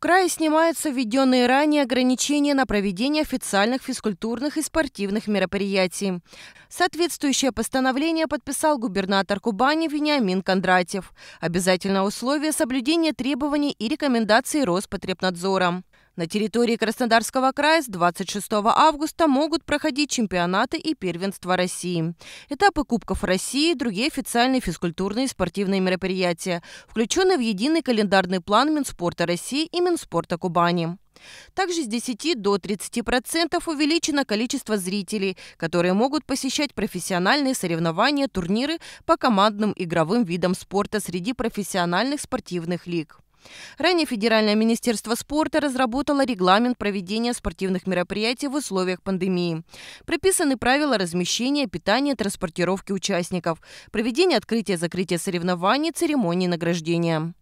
крае снимаются введенные ранее ограничения на проведение официальных физкультурных и спортивных мероприятий. Соответствующее постановление подписал губернатор Кубани Вениамин Кондратьев. Обязательное условие – соблюдение требований и рекомендаций Роспотребнадзора. На территории Краснодарского края с 26 августа могут проходить чемпионаты и первенства России, этапы Кубков России и другие официальные физкультурные и спортивные мероприятия, включенные в единый календарный план Минспорта России и Минспорта Кубани. Также с 10 до 30% процентов увеличено количество зрителей, которые могут посещать профессиональные соревнования, турниры по командным игровым видам спорта среди профессиональных спортивных лиг. Ранее Федеральное министерство спорта разработало регламент проведения спортивных мероприятий в условиях пандемии. Прописаны правила размещения, питания, транспортировки участников, проведения открытия закрытия соревнований, церемонии награждения.